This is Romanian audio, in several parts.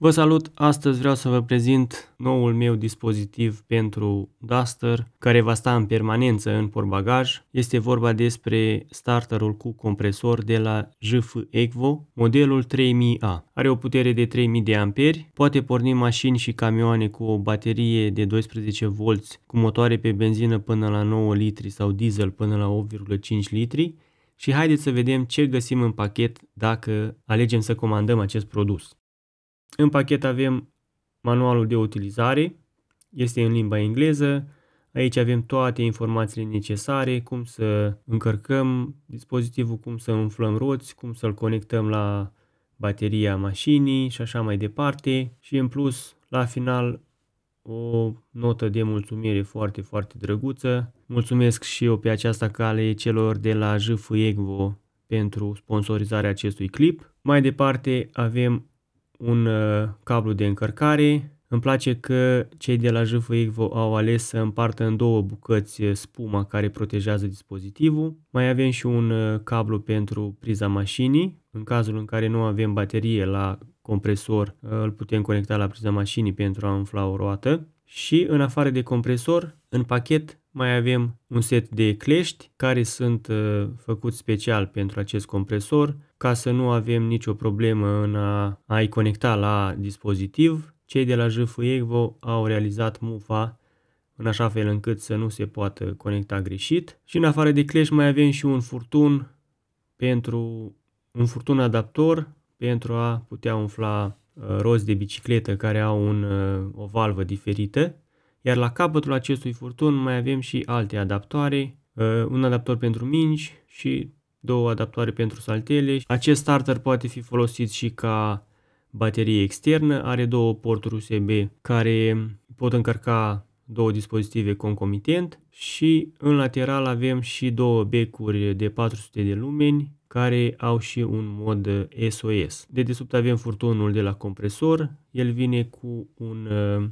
Vă salut! Astăzi vreau să vă prezint noul meu dispozitiv pentru Duster, care va sta în permanență în portbagaj. Este vorba despre starterul cu compresor de la JF Evo, modelul 3000A. Are o putere de 3000 de amperi, poate porni mașini și camioane cu o baterie de 12V cu motoare pe benzină până la 9 litri sau diesel până la 8,5 litri și haideți să vedem ce găsim în pachet dacă alegem să comandăm acest produs. În pachet avem manualul de utilizare, este în limba engleză. Aici avem toate informațiile necesare, cum să încărcăm dispozitivul, cum să umflăm roți, cum să-l conectăm la bateria mașinii și așa mai departe. Și în plus, la final, o notă de mulțumire foarte, foarte drăguță. Mulțumesc și eu pe această cale celor de la JF Egvo pentru sponsorizarea acestui clip. Mai departe avem un uh, cablu de încărcare. Îmi place că cei de la JVX au ales să împartă în două bucăți uh, spuma care protejează dispozitivul. Mai avem și un uh, cablu pentru priza mașinii. În cazul în care nu avem baterie la compresor, îl putem conecta la priza mașinii pentru a umfla o roată. Și în afară de compresor, în pachet mai avem un set de clești care sunt uh, făcuți special pentru acest compresor ca să nu avem nicio problemă în a, a-i conecta la dispozitiv. Cei de la JF au realizat mufa în așa fel încât să nu se poată conecta greșit. Și în afară de clești mai avem și un furtun pentru un furtun adaptor pentru a putea umfla uh, rozi de bicicletă care au un, uh, o valvă diferită iar la capătul acestui furtun mai avem și alte adaptoare, uh, un adaptor pentru mingi și două adaptoare pentru saltele. Acest starter poate fi folosit și ca baterie externă, are două porturi USB care pot încărca două dispozitive concomitent și în lateral avem și două becuri de 400 de lumeni care au și un mod SOS. De desubt avem furtunul de la compresor, el vine cu un uh,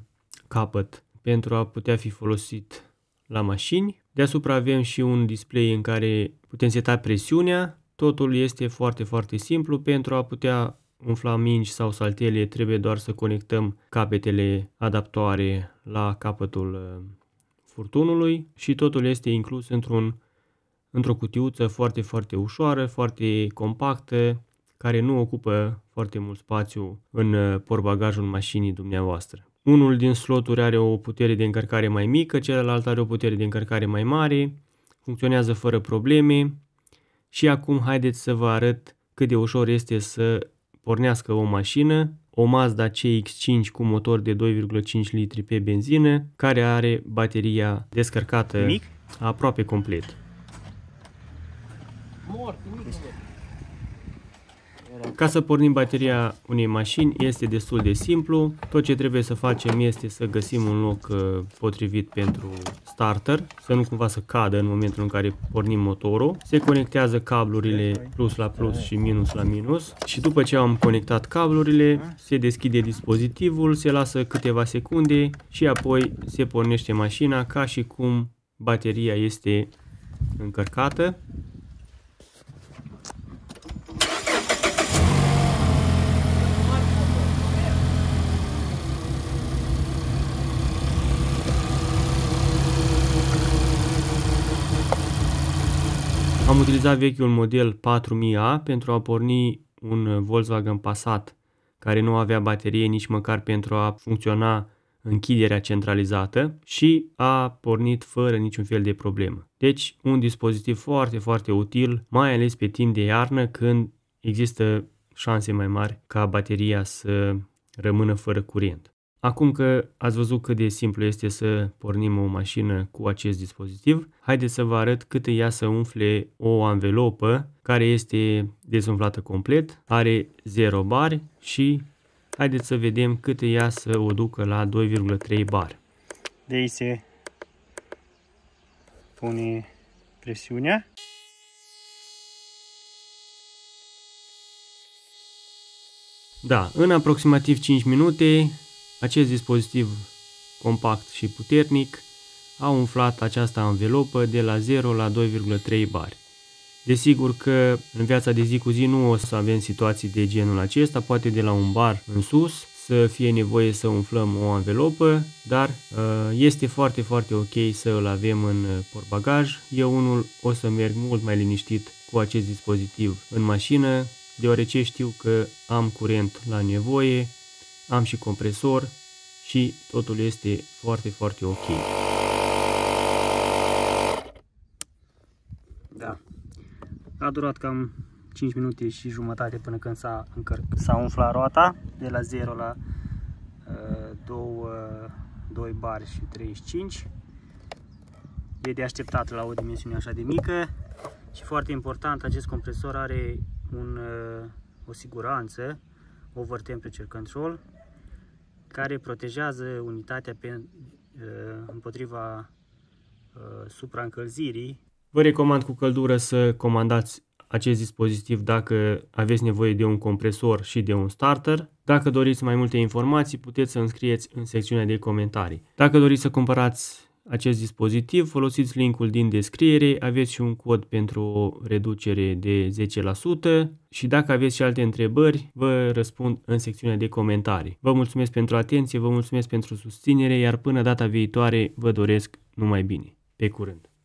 capăt pentru a putea fi folosit la mașini. Deasupra avem și un display în care putem seta presiunea. Totul este foarte, foarte simplu. Pentru a putea umfla mingi sau saltele trebuie doar să conectăm capetele adaptoare la capătul uh, furtunului și totul este inclus într-un, într-o cutiuță foarte, foarte ușoară, foarte compactă, care nu ocupă foarte mult spațiu în uh, porbagajul mașinii dumneavoastră. Unul din sloturi are o putere de încărcare mai mică, celălalt are o putere de încărcare mai mare, funcționează fără probleme. Și acum haideți să vă arăt cât de ușor este să pornească o mașină, o Mazda CX-5 cu motor de 2,5 litri pe benzină, care are bateria descărcată mic? aproape complet. Mort, ca să pornim bateria unei mașini este destul de simplu. Tot ce trebuie să facem este să găsim un loc uh, potrivit pentru starter, să nu cumva să cadă în momentul în care pornim motorul. Se conectează cablurile plus la plus și minus la minus și după ce am conectat cablurile se deschide dispozitivul, se lasă câteva secunde și apoi se pornește mașina ca și cum bateria este încărcată. Am utilizat vechiul model 4000A pentru a porni un Volkswagen Passat care nu avea baterie nici măcar pentru a funcționa închiderea centralizată și a pornit fără niciun fel de problemă. Deci un dispozitiv foarte, foarte util, mai ales pe timp de iarnă când există șanse mai mari ca bateria să rămână fără curent. Acum că ați văzut cât de simplu este să pornim o mașină cu acest dispozitiv, haideți să vă arăt cât ia să umfle o anvelopă care este dezumflată complet, are 0 bar și haideți să vedem cât ia să o ducă la 2,3 bar. De aici se pune presiunea. Da, în aproximativ 5 minute acest dispozitiv compact și puternic a umflat această anvelopă de la 0 la 2,3 bar. Desigur că în viața de zi cu zi nu o să avem situații de genul acesta, poate de la un bar în sus să fie nevoie să umflăm o anvelopă, dar uh, este foarte, foarte ok să îl avem în uh, portbagaj. Eu unul o să merg mult mai liniștit cu acest dispozitiv în mașină, deoarece știu că am curent la nevoie am și compresor și totul este foarte, foarte ok. Da. A durat cam 5 minute și jumătate până când s-a s-a umflat roata de la 0 la uh, 2, uh, 2 bari și 35. E de așteptat la o dimensiune așa de mică și foarte important acest compresor are un, uh, o siguranță over temperature control care protejează unitatea pe, uh, împotriva uh, supraîncălzirii. Vă recomand cu căldură să comandați acest dispozitiv dacă aveți nevoie de un compresor și de un starter. Dacă doriți mai multe informații, puteți să înscrieți în secțiunea de comentarii. Dacă doriți să cumpărați acest dispozitiv, folosiți linkul din descriere, aveți și un cod pentru o reducere de 10% și dacă aveți și alte întrebări, vă răspund în secțiunea de comentarii. Vă mulțumesc pentru atenție, vă mulțumesc pentru susținere, iar până data viitoare vă doresc numai bine. Pe curând!